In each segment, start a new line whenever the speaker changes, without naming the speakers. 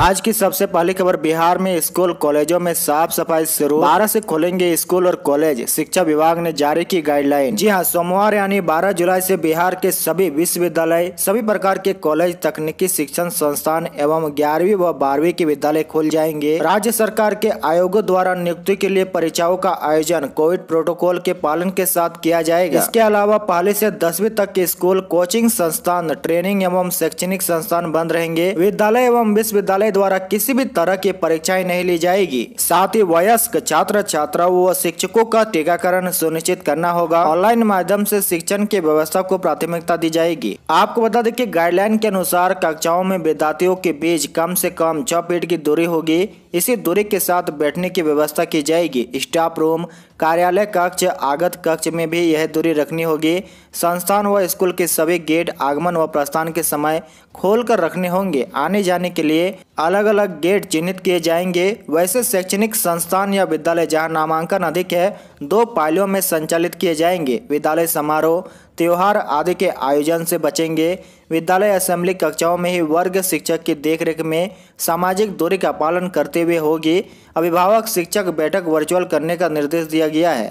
आज की सबसे पहली खबर बिहार में स्कूल कॉलेजों में साफ सफाई शुरू बारह से खोलेंगे स्कूल और कॉलेज शिक्षा विभाग ने जारी की गाइडलाइन जी हाँ सोमवार यानी 12 जुलाई से बिहार के सभी विश्वविद्यालय सभी प्रकार के कॉलेज तकनीकी शिक्षण संस्थान एवं ग्यारहवीं व बारहवीं के विद्यालय खोल जाएंगे राज्य सरकार के आयोगों द्वारा नियुक्ति के लिए परीक्षाओं का आयोजन कोविड प्रोटोकॉल के पालन के साथ किया जाएगा इसके अलावा पहले से दसवीं तक के स्कूल कोचिंग संस्थान ट्रेनिंग एवं शैक्षणिक संस्थान बंद रहेंगे विद्यालय एवं विश्वविद्यालय द्वारा किसी भी तरह की परीक्षाएं नहीं ली जाएगी साथ ही वयस्क छात्र छात्राओं व शिक्षकों का टीकाकरण सुनिश्चित करना होगा ऑनलाइन माध्यम से शिक्षण की व्यवस्था को प्राथमिकता दी जाएगी आपको बता दें कि गाइडलाइन के अनुसार कक्षाओं में विद्यार्थियों के बीच कम से कम छह फीट की दूरी होगी इसी दूरी के साथ बैठने की व्यवस्था की जाएगी स्टाफ रूम कार्यालय कक्ष आगत कक्ष में भी यह दूरी रखनी होगी संस्थान व स्कूल के सभी गेट आगमन व प्रस्थान के समय खोल कर रखने होंगे आने जाने के लिए अलग अलग गेट चिन्हित किए जाएंगे वैसे शैक्षणिक संस्थान या विद्यालय जहां नामांकन अधिक है दो पालियों में संचालित किए जाएंगे विद्यालय समारोह त्यौहार आदि के आयोजन से बचेंगे विद्यालय असेंबली कक्षाओं में ही वर्ग शिक्षक की देखरेख में सामाजिक दूरी का पालन करते हुए होगी अभिभावक शिक्षक बैठक वर्चुअल करने का निर्देश दिया गया है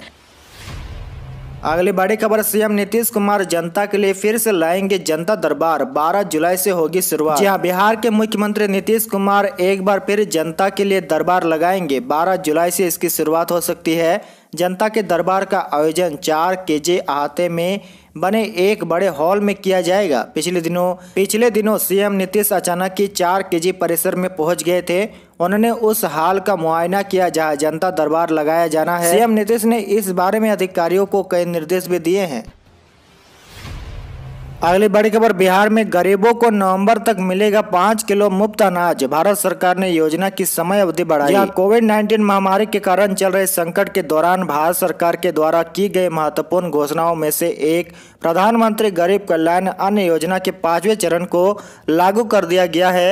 अगली बड़ी खबर सीएम नीतीश कुमार जनता के लिए फिर से लाएंगे जनता दरबार 12 जुलाई से होगी शुरुआत जी हाँ बिहार के मुख्यमंत्री नीतीश कुमार एक बार फिर जनता के लिए दरबार लगाएंगे 12 जुलाई से इसकी शुरुआत हो सकती है जनता के दरबार का आयोजन चार केजे अहाते में बने एक बड़े हॉल में किया जाएगा पिछले दिनों पिछले दिनों सीएम नीतीश अचानक की चार केजी परिसर में पहुंच गए थे उन्होंने उस हाल का मुआयना किया जहां जनता दरबार लगाया जाना है सीएम नीतीश ने इस बारे में अधिकारियों को कई निर्देश भी दिए हैं अगली बड़ी खबर बिहार में गरीबों को नवंबर तक मिलेगा पाँच किलो मुफ्त अनाज भारत सरकार ने योजना की समय अवधि बढ़ाई कोविड 19 महामारी के कारण चल रहे संकट के दौरान भारत सरकार के द्वारा की गई महत्वपूर्ण घोषणाओं में से एक प्रधानमंत्री गरीब कल्याण अन्न योजना के पांचवें चरण को लागू कर दिया गया है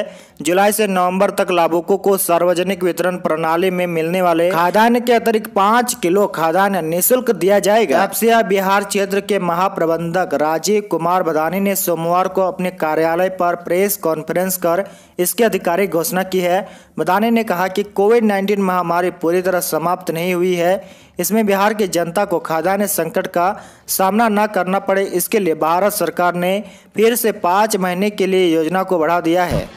जुलाई से नवंबर तक लाभुकों को सार्वजनिक वितरण प्रणाली में मिलने वाले खाद्यान्न के अतिरिक्त पाँच किलो खाद्यान्न निःशुल्क दिया जाएगा बिहार क्षेत्र के महाप्रबंधक राजीव कुमार प्रधानी ने सोमवार को अपने कार्यालय पर प्रेस कॉन्फ्रेंस कर इसकी आधिकारिक घोषणा की है मदानी ने कहा कि कोविड 19 महामारी पूरी तरह समाप्त नहीं हुई है इसमें बिहार की जनता को खाद्यान्न संकट का सामना न करना पड़े इसके लिए भारत सरकार ने फिर से पाँच महीने के लिए योजना को बढ़ा दिया है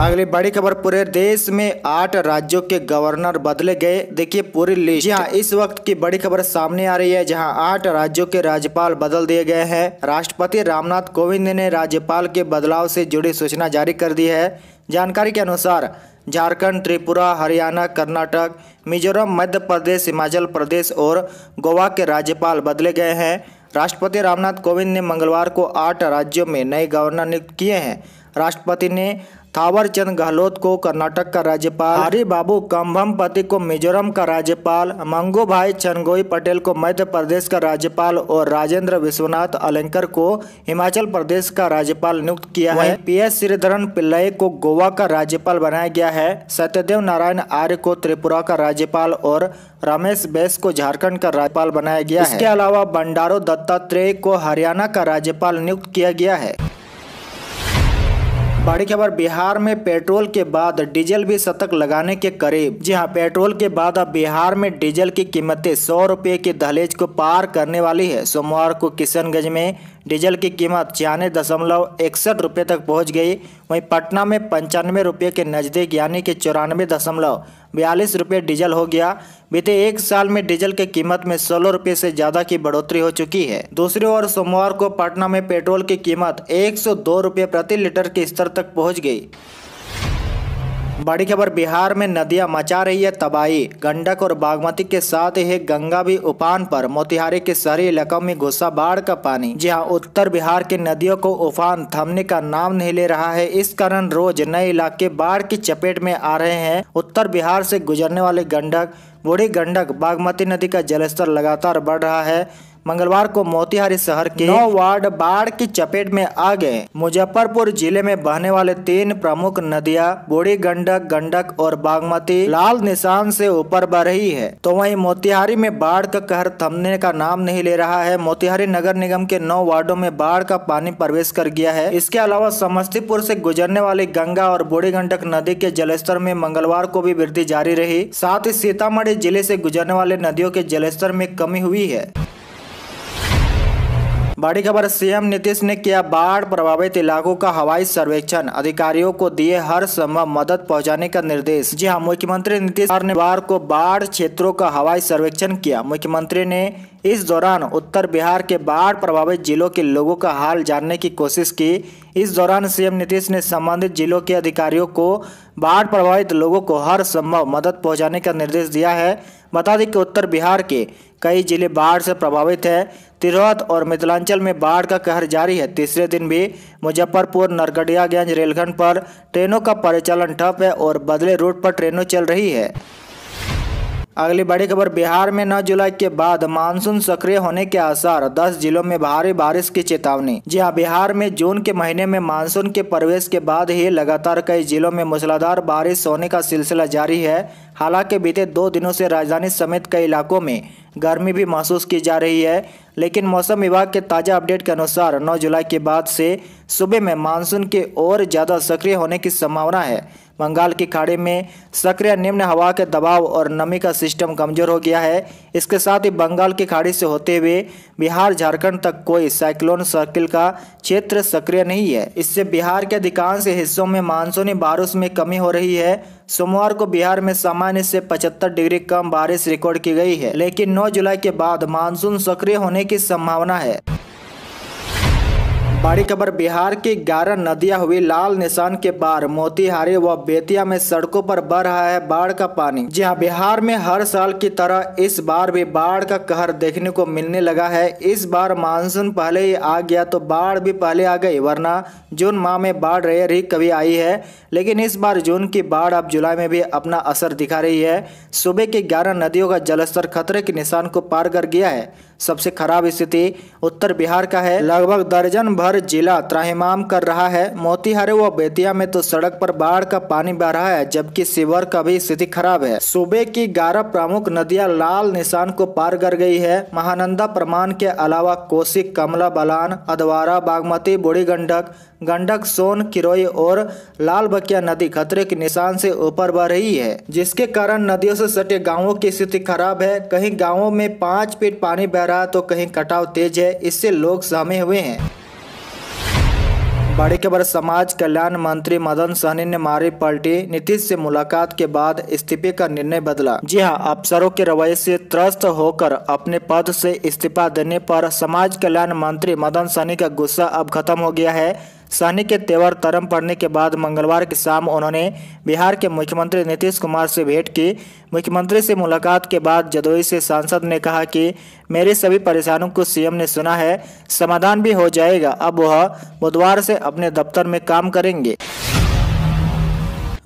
अगली बड़ी खबर पूरे देश में आठ राज्यों के गवर्नर बदले गए देखिए पूरी लिस्ट यहाँ इस वक्त की बड़ी खबर सामने आ रही है जहां आठ राज्यों के राज्यपाल बदल दिए गए हैं राष्ट्रपति रामनाथ कोविंद ने राज्यपाल के बदलाव से जुड़ी सूचना जारी कर दी है जानकारी के अनुसार झारखंड, त्रिपुरा हरियाणा कर्नाटक मिजोरम मध्य प्रदेश हिमाचल प्रदेश और गोवा के राज्यपाल बदले गए हैं राष्ट्रपति रामनाथ कोविंद ने मंगलवार को आठ राज्यों में नए गवर्नर नियुक्त किए हैं राष्ट्रपति ने थावरचंद गहलोत को कर्नाटक का राज्यपाल हरी बाबू पति को मिजोरम का राज्यपाल मंगू भाई चनगोई पटेल को मध्य प्रदेश का राज्यपाल और राजेंद्र विश्वनाथ अलंकर को हिमाचल प्रदेश का राज्यपाल नियुक्त किया है पी एस श्रीधरन पिल्लई को गोवा का राज्यपाल बनाया गया है सत्यदेव नारायण आर्य को त्रिपुरा का राज्यपाल और रमेश बैस को झारखंड का राज्यपाल बनाया गया है इसके अलावा बंडारो दत्तात्रेय को हरियाणा का राज्यपाल नियुक्त किया गया है बड़ी खबर बिहार में पेट्रोल के बाद डीजल भी शतक लगाने के करीब जी हाँ पेट्रोल के बाद अब बिहार में डीजल की कीमतें सौ रुपये की दहलेज को पार करने वाली है सोमवार को किशनगंज में डीजल की कीमत छियानवे दशमलव इकसठ रुपये तक पहुंच गई वहीं पटना में पंचानवे रुपये के नज़दीक यानी कि चौरानवे दशमलव बयालीस रुपये डीजल हो गया बीते एक साल में डीजल की कीमत में सोलह रुपये से ज़्यादा की बढ़ोतरी हो चुकी है दूसरी ओर सोमवार को पटना में पेट्रोल की कीमत एक सौ दो रुपये प्रति लीटर के स्तर तक पहुँच गई बड़ी खबर बिहार में नदियां मचा रही है तबाही गंडक और बागमती के साथ ही गंगा भी उफान पर मोतिहारी के शहरी इलाकों में घुसा बाढ़ का पानी जहां उत्तर बिहार की नदियों को उफान थमने का नाम नहीं ले रहा है इस कारण रोज नए इलाके बाढ़ की चपेट में आ रहे हैं उत्तर बिहार से गुजरने वाले गंडक बूढ़ी गंडक बागमती नदी का जलस्तर लगातार बढ़ रहा है मंगलवार को मोतिहारी शहर के नौ वार्ड बाढ़ की चपेट में आ गए मुजफ्फरपुर जिले में बहने वाले तीन प्रमुख नदियां बूढ़ी गंडक गंडक और बागमती लाल निशान से ऊपर बह रही है तो वहीं मोतिहारी में बाढ़ का कहर थमने का नाम नहीं ले रहा है मोतिहारी नगर निगम के नौ वार्डो में बाढ़ का पानी प्रवेश कर गया है इसके अलावा समस्तीपुर ऐसी गुजरने वाली गंगा और बूढ़ी गंडक नदी के जलस्तर में मंगलवार को भी वृद्धि जारी रही साथ ही सीतामढ़ी जिले ऐसी गुजरने वाले नदियों के जलस्तर में कमी हुई है बड़ी खबर सीएम नीतीश ने किया बाढ़ प्रभावित इलाकों का हवाई सर्वेक्षण अधिकारियों को दिए हर संभव मदद पहुंचाने का निर्देश जी हाँ मुख्यमंत्री नीतीश कुमार ने बार को बाढ़ क्षेत्रों का हवाई सर्वेक्षण किया मुख्यमंत्री ने इस दौरान उत्तर बिहार के बाढ़ प्रभावित जिलों के लोगों का हाल जानने की कोशिश की इस दौरान सीएम नीतीश ने संबंधित जिलों के अधिकारियों को बाढ़ प्रभावित लोगों को हर संभव मदद पहुंचाने का निर्देश दिया है बता दें कि उत्तर बिहार के कई जिले बाढ़ से प्रभावित हैं तिरहत और मिथिलांचल में बाढ़ का कहर जारी है तीसरे दिन भी मुजफ्फरपुर नरकटियागंज रेलखंड पर ट्रेनों का परिचालन ठप है और बदले रूट पर ट्रेनों चल रही है अगली बड़ी खबर बिहार में 9 जुलाई के बाद मानसून सक्रिय होने के आसार 10 जिलों में भारी बारिश की चेतावनी जी हाँ बिहार में जून के महीने में मानसून के प्रवेश के बाद ही लगातार कई जिलों में मूसलाधार बारिश होने का सिलसिला जारी है हालांकि बीते दो दिनों से राजधानी समेत कई इलाकों में गर्मी भी महसूस की जा रही है लेकिन मौसम विभाग के ताज़ा अपडेट के अनुसार 9 जुलाई के बाद से सुबह में मानसून के और ज़्यादा सक्रिय होने की संभावना है बंगाल की खाड़ी में सक्रिय निम्न हवा के दबाव और नमी का सिस्टम कमजोर हो गया है इसके साथ ही बंगाल की खाड़ी से होते हुए बिहार झारखंड तक कोई साइक्लोन सर्किल का क्षेत्र सक्रिय नहीं है इससे बिहार के अधिकांश हिस्सों में मानसूनी बारिश में कमी हो रही है सोमवार को बिहार में सामान्य से 75 डिग्री कम बारिश रिकॉर्ड की गई है लेकिन 9 जुलाई के बाद मानसून सक्रिय होने की संभावना है बड़ी खबर बिहार की ग्यारह नदियां हुई लाल निशान के पार मोतिहारी व बेतिया में सड़कों पर बह रहा है बाढ़ का पानी जी हाँ बिहार में हर साल की तरह इस बार भी बाढ़ का कहर देखने को मिलने लगा है इस बार मानसून पहले ही आ गया तो बाढ़ भी पहले आ गई वरना जून माह में बाढ़ रेयर ही कभी आई है लेकिन इस बार जून की बाढ़ अब जुलाई में भी अपना असर दिखा रही है सुबह की ग्यारह नदियों का जलस्तर खतरे के निशान को पार कर गया है सबसे खराब स्थिति उत्तर बिहार का है लगभग दर्जन भर हर जिला त्राहिमाम कर रहा है मोतिहारी व बेतिया में तो सड़क पर बाढ़ का पानी बह रहा है जबकि सिवर का भी स्थिति खराब है सूबे की ग्यारह प्रमुख नदियां लाल निशान को पार कर गई है महानंदा प्रमाण के अलावा कोसी कमला बलान अधवारा बागमती बूढ़ी गंडक गंडक सोन किरोई और लाल बकिया नदी खतरे के निशान से ऊपर बह रही है जिसके कारण नदियों से सटे गांवों की स्थिति खराब है कहीं गांवों में पाँच फीट पानी बह रहा तो कहीं कटाव तेज है इससे लोग सहमे हुए हैं बड़ी खबर समाज कल्याण मंत्री मदन सहनी ने मारी पलटी नीतीश से मुलाकात के बाद इस्तीफे का निर्णय बदला जी हां अफसरों के रवैये से त्रस्त होकर अपने पद से इस्तीफा देने पर समाज कल्याण मंत्री मदन सहनी का गुस्सा अब खत्म हो गया है सहनी के तेवर तरम पड़ने के बाद मंगलवार की शाम उन्होंने बिहार के मुख्यमंत्री नीतीश कुमार से भेंट की मुख्यमंत्री से मुलाकात के बाद जदोई से सांसद ने कहा कि मेरे सभी परेशानियों को सीएम ने सुना है समाधान भी हो जाएगा अब वह बुधवार से अपने दफ्तर में काम करेंगे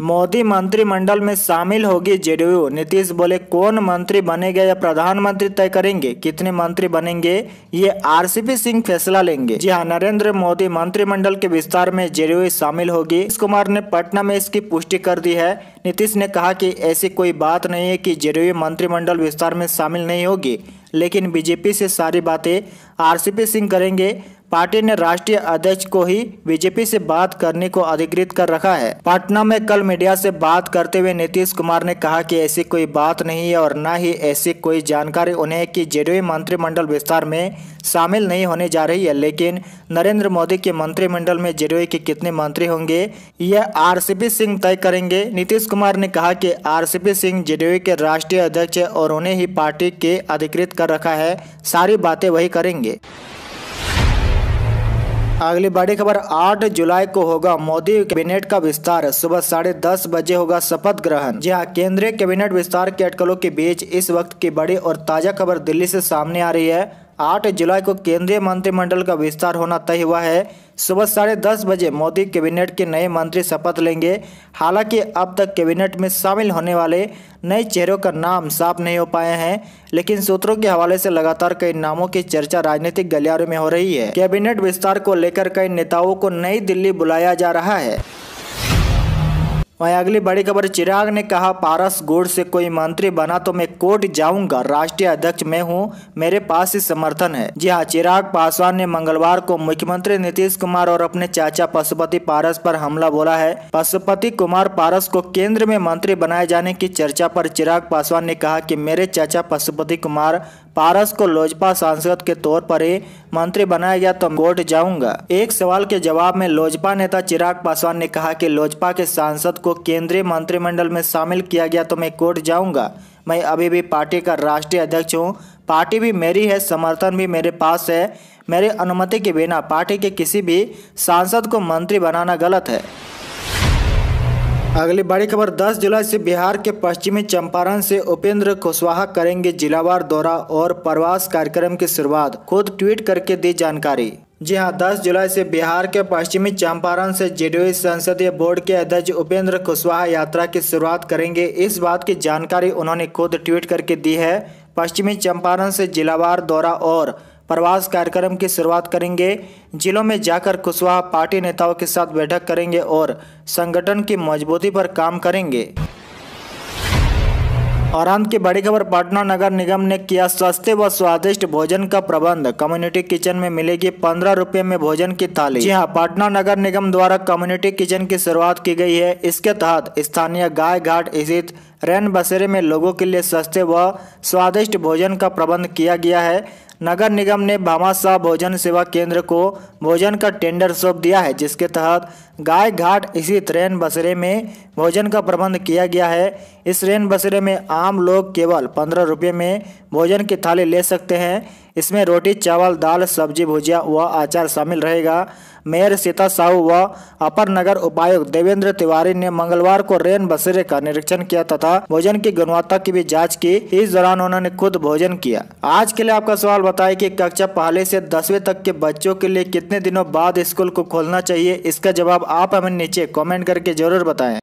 मोदी मंत्रिमंडल में शामिल होगी जेडीयू नीतीश बोले कौन मंत्री बनेंगे या प्रधानमंत्री तय करेंगे कितने मंत्री बनेंगे ये आरसीपी सिंह फैसला लेंगे जी हाँ नरेंद्र मोदी मंत्रिमंडल के विस्तार में जेडीयू शामिल होगी नीतीश कुमार ने पटना में इसकी पुष्टि कर दी है नीतीश ने कहा कि ऐसी कोई बात नहीं है कि जेडीयू मंत्रिमंडल विस्तार में शामिल नहीं होगी लेकिन बीजेपी से सारी बातें आरसीपी सिंह करेंगे पार्टी ने राष्ट्रीय अध्यक्ष को ही बीजेपी से बात करने को अधिकृत कर रखा है पटना में कल मीडिया से बात करते हुए नीतीश कुमार ने कहा कि ऐसी कोई बात नहीं है और न ही ऐसी कोई जानकारी उन्हें कि जेडीयू मंत्रिमंडल विस्तार में शामिल नहीं होने जा रही है लेकिन नरेंद्र मोदी के मंत्रिमंडल में जेडीयू के कितने मंत्री होंगे यह आर सिंह तय करेंगे नीतीश कुमार ने कहा की आर सिंह जेडीयू के राष्ट्रीय अध्यक्ष और उन्हें ही पार्टी के अधिकृत कर रखा है सारी बातें वही करेंगे अगली बड़ी खबर 8 जुलाई को होगा मोदी कैबिनेट का विस्तार सुबह साढ़े दस बजे होगा शपथ ग्रहण जी हाँ केंद्रीय कैबिनेट विस्तार के अटकलों के बीच इस वक्त की बड़ी और ताजा खबर दिल्ली से सामने आ रही है आठ जुलाई को केंद्रीय मंत्रिमंडल का विस्तार होना तय हुआ है सुबह साढ़े दस बजे मोदी कैबिनेट के नए मंत्री शपथ लेंगे हालांकि अब तक कैबिनेट में शामिल होने वाले नए चेहरों का नाम साफ नहीं हो पाए हैं लेकिन सूत्रों के हवाले से लगातार कई नामों की चर्चा राजनीतिक गलियारों में हो रही है कैबिनेट विस्तार को लेकर कई नेताओं को नई दिल्ली बुलाया जा रहा है वहीं अगली बड़ी खबर चिराग ने कहा पारस गोड से कोई मंत्री बना तो मैं कोर्ट जाऊंगा राष्ट्रीय अध्यक्ष मैं हूं मेरे पास ही समर्थन है जी हां चिराग पासवान ने मंगलवार को मुख्यमंत्री नीतीश कुमार और अपने चाचा पशुपति पारस पर हमला बोला है पशुपति कुमार पारस को केंद्र में मंत्री बनाए जाने की चर्चा पर चिराग पासवान ने कहा की मेरे चाचा पशुपति कुमार पारस को लोजपा सांसद के तौर पर ही मंत्री बनाया गया तो वोट जाऊंगा एक सवाल के जवाब में लोजपा नेता चिराग पासवान ने कहा कि लोजपा के सांसद को केंद्रीय मंत्रिमंडल में शामिल किया गया तो मैं कोर्ट जाऊंगा मैं अभी भी पार्टी का राष्ट्रीय अध्यक्ष हूं पार्टी भी मेरी है समर्थन भी मेरे पास है मेरे अनुमति के बिना पार्टी के किसी भी सांसद को मंत्री बनाना गलत है अगली बड़ी खबर 10 जुलाई से बिहार के पश्चिमी चंपारण से उपेंद्र कुशवाहा करेंगे जिलावार दौरा और प्रवास कार्यक्रम की शुरुआत खुद ट्वीट करके दी जानकारी जी हां 10 जुलाई से बिहार के पश्चिमी चंपारण से जेडीयू संसदीय बोर्ड के अध्यक्ष उपेंद्र कुशवाहा यात्रा की शुरुआत करेंगे इस बात की जानकारी उन्होंने खुद ट्वीट करके दी है पश्चिमी चंपारण से जिलावार दौरा और प्रवास कार्यक्रम की शुरुआत करेंगे जिलों में जाकर कुशवाहा पार्टी नेताओं के साथ बैठक करेंगे और संगठन की मजबूती पर काम करेंगे और अंत की बड़ी खबर पटना नगर निगम ने किया सस्ते व स्वादिष्ट भोजन का प्रबंध कम्युनिटी किचन में मिलेगी पंद्रह रुपये में भोजन की थाली जी हाँ पटना नगर निगम द्वारा कम्युनिटी किचन की शुरुआत की गई है इसके तहत स्थानीय गाय घाट स्थित रैन बसेरे में लोगों के लिए सस्ते व स्वादिष्ट भोजन का प्रबंध किया गया है नगर निगम ने भामाशाह भोजन सेवा केंद्र को भोजन का टेंडर सौंप दिया है जिसके तहत गाय घाट इसी ट्रेन बसरे में भोजन का प्रबंध किया गया है इस ट्रेन बसरे में आम लोग केवल पंद्रह रुपये में भोजन की थाली ले सकते हैं इसमें रोटी चावल दाल सब्जी भुजिया व आचार शामिल रहेगा मेयर सीता साहू व अपर नगर उपायुक्त देवेंद्र तिवारी ने मंगलवार को रेन बसेरे का निरीक्षण किया तथा भोजन की गुणवत्ता की भी जांच की इस दौरान उन्होंने खुद भोजन किया आज के लिए आपका सवाल बताए कि कक्षा पहले से दसवीं तक के बच्चों के लिए कितने दिनों बाद स्कूल को खोलना चाहिए इसका जवाब आप हमें नीचे कमेंट करके ज़रूर बताएं